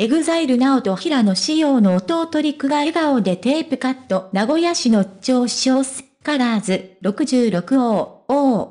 エグザイルなおと平野紫耀の弟陸が笑顔でテープカット名古屋市の調子をスカラーズ66王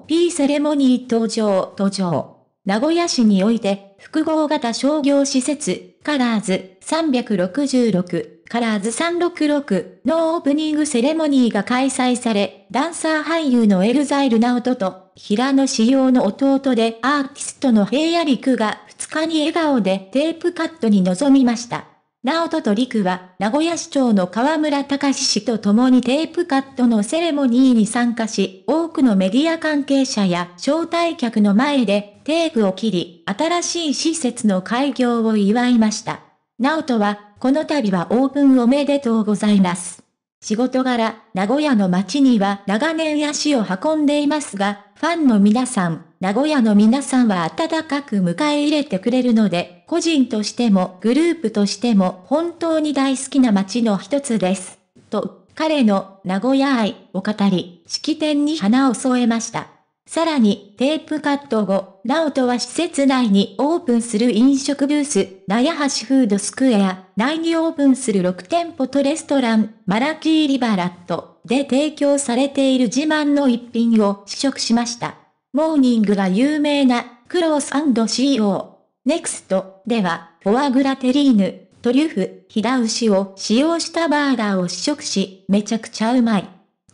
OP セレモニー登場登場。名古屋市において複合型商業施設カラーズ366カラーズ366のオープニングセレモニーが開催され、ダンサー俳優のエルザイル直人と、平野紫耀の弟でアーティストの平野陸が2日に笑顔でテープカットに臨みました。直人と陸は、名古屋市長の河村隆氏と共にテープカットのセレモニーに参加し、多くのメディア関係者や招待客の前でテープを切り、新しい施設の開業を祝いました。ナオトは、この度はオープンおめでとうございます。仕事柄、名古屋の街には長年足を運んでいますが、ファンの皆さん、名古屋の皆さんは温かく迎え入れてくれるので、個人としてもグループとしても本当に大好きな街の一つです。と、彼の名古屋愛を語り、式典に花を添えました。さらに、テープカット後、ナオトは施設内にオープンする飲食ブース、ナヤハシフードスクエア、内にオープンする6店舗とレストラン、マラキーリバラットで提供されている自慢の一品を試食しました。モーニングが有名な、クロース &CO。ネクストでは、フォアグラテリーヌ、トリュフ、ヒダウシを使用したバーガーを試食し、めちゃくちゃうまい。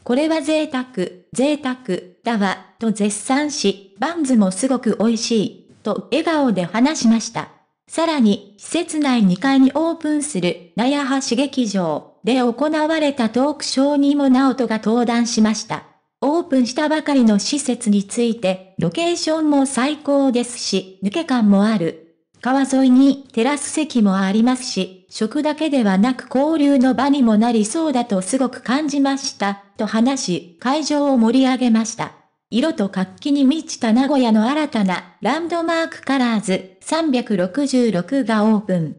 これは贅沢、贅沢。だわ、と絶賛し、バンズもすごく美味しい、と笑顔で話しました。さらに、施設内2階にオープンする、なやはし劇場で行われたトークショーにもナオトが登壇しました。オープンしたばかりの施設について、ロケーションも最高ですし、抜け感もある。川沿いにテラス席もありますし、食だけではなく交流の場にもなりそうだとすごく感じました、と話し、会場を盛り上げました。色と活気に満ちた名古屋の新たなランドマークカラーズ366がオープン。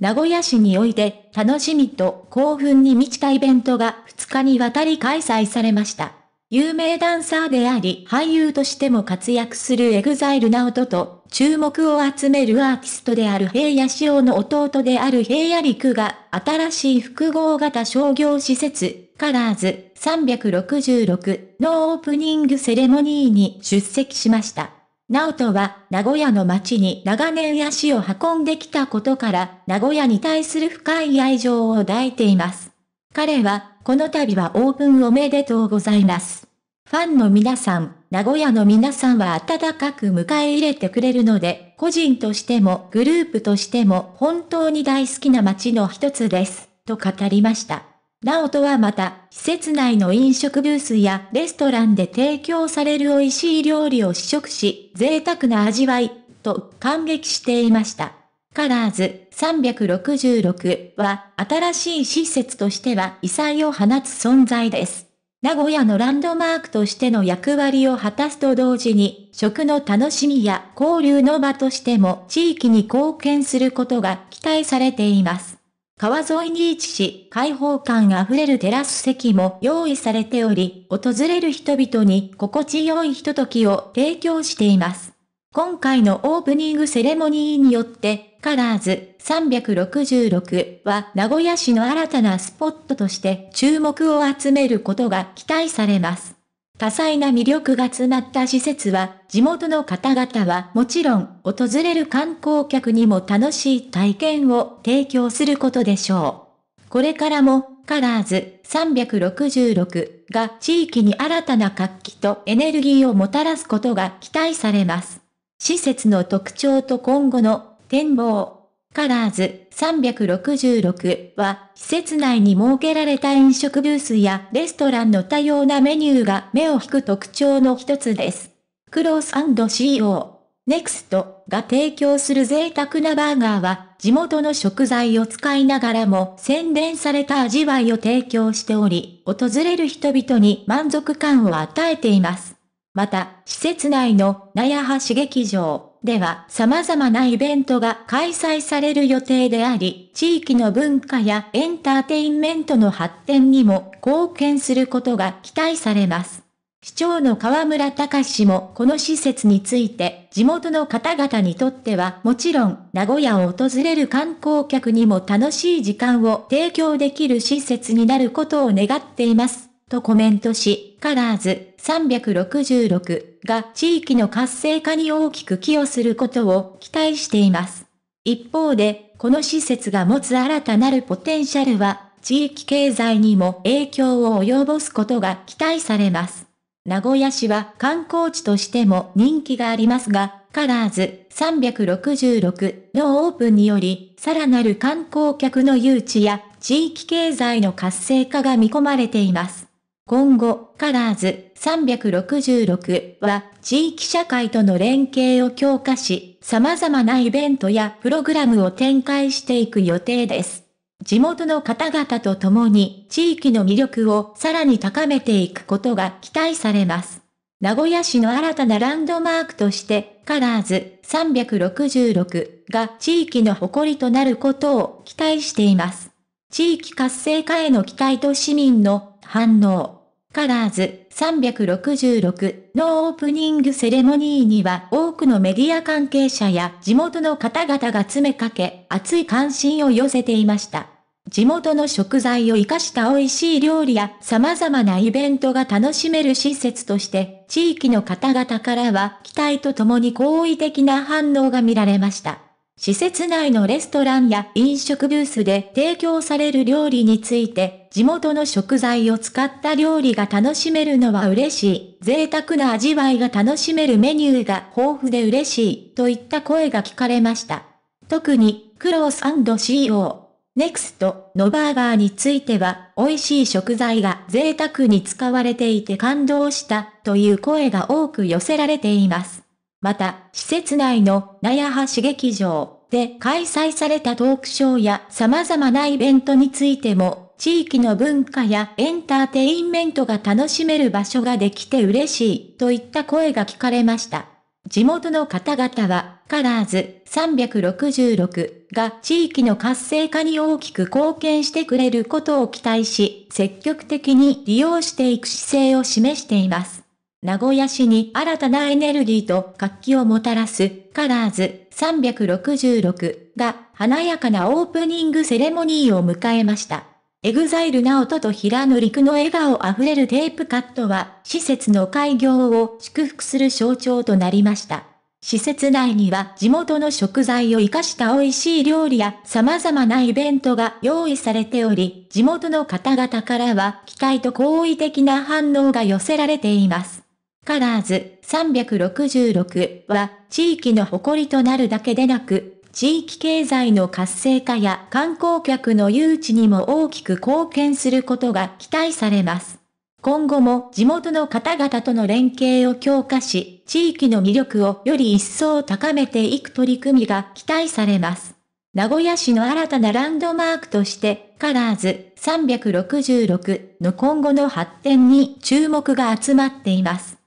名古屋市において楽しみと興奮に満ちたイベントが2日にわたり開催されました。有名ダンサーであり俳優としても活躍するエグザイルナオトと注目を集めるアーティストである平野紫耀の弟である平野陸が、新しい複合型商業施設、カラーズ366のオープニングセレモニーに出席しました。ナオトは、名古屋の街に長年足を運んできたことから、名古屋に対する深い愛情を抱いています。彼は、この度はオープンおめでとうございます。ファンの皆さん、名古屋の皆さんは温かく迎え入れてくれるので、個人としてもグループとしても本当に大好きな街の一つです、と語りました。なおとはまた、施設内の飲食ブースやレストランで提供される美味しい料理を試食し、贅沢な味わい、と感激していました。カラーズ366は、新しい施設としては異彩を放つ存在です。名古屋のランドマークとしての役割を果たすと同時に、食の楽しみや交流の場としても地域に貢献することが期待されています。川沿いに位置し、開放感あふれるテラス席も用意されており、訪れる人々に心地よいひとときを提供しています。今回のオープニングセレモニーによって、カラーズ366は名古屋市の新たなスポットとして注目を集めることが期待されます。多彩な魅力が詰まった施設は、地元の方々はもちろん、訪れる観光客にも楽しい体験を提供することでしょう。これからも、カラーズ366が地域に新たな活気とエネルギーをもたらすことが期待されます。施設の特徴と今後の展望。カラーズ366は、施設内に設けられた飲食ブースやレストランの多様なメニューが目を引く特徴の一つです。クロース &CO。NEXT が提供する贅沢なバーガーは、地元の食材を使いながらも洗練された味わいを提供しており、訪れる人々に満足感を与えています。また、施設内の、なやはし劇場。では様々なイベントが開催される予定であり、地域の文化やエンターテインメントの発展にも貢献することが期待されます。市長の河村隆氏もこの施設について、地元の方々にとってはもちろん、名古屋を訪れる観光客にも楽しい時間を提供できる施設になることを願っています、とコメントし、カラーズ366が地域の活性化に大きく寄与することを期待しています。一方で、この施設が持つ新たなるポテンシャルは、地域経済にも影響を及ぼすことが期待されます。名古屋市は観光地としても人気がありますが、カラーズ366のオープンにより、さらなる観光客の誘致や地域経済の活性化が見込まれています。今後、カラーズ366は地域社会との連携を強化し、様々なイベントやプログラムを展開していく予定です。地元の方々と共に地域の魅力をさらに高めていくことが期待されます。名古屋市の新たなランドマークとして、カラーズ366が地域の誇りとなることを期待しています。地域活性化への期待と市民の反応。カラーズ366のオープニングセレモニーには多くのメディア関係者や地元の方々が詰めかけ、熱い関心を寄せていました。地元の食材を活かした美味しい料理や様々なイベントが楽しめる施設として、地域の方々からは期待とともに好意的な反応が見られました。施設内のレストランや飲食ブースで提供される料理について、地元の食材を使った料理が楽しめるのは嬉しい、贅沢な味わいが楽しめるメニューが豊富で嬉しい、といった声が聞かれました。特に、クロース &CO、ネクストのバーガーについては、美味しい食材が贅沢に使われていて感動した、という声が多く寄せられています。また、施設内の納屋橋劇場で開催されたトークショーや様々なイベントについても、地域の文化やエンターテインメントが楽しめる場所ができて嬉しいといった声が聞かれました。地元の方々は、カラーズ366が地域の活性化に大きく貢献してくれることを期待し、積極的に利用していく姿勢を示しています。名古屋市に新たなエネルギーと活気をもたらす、カラーズ366が華やかなオープニングセレモニーを迎えました。エグザイルナオトと平野陸の笑顔あふれるテープカットは、施設の開業を祝福する象徴となりました。施設内には地元の食材を活かした美味しい料理や様々なイベントが用意されており、地元の方々からは期待と好意的な反応が寄せられています。カラーズ366は、地域の誇りとなるだけでなく、地域経済の活性化や観光客の誘致にも大きく貢献することが期待されます。今後も地元の方々との連携を強化し、地域の魅力をより一層高めていく取り組みが期待されます。名古屋市の新たなランドマークとして、カラーズ366の今後の発展に注目が集まっています。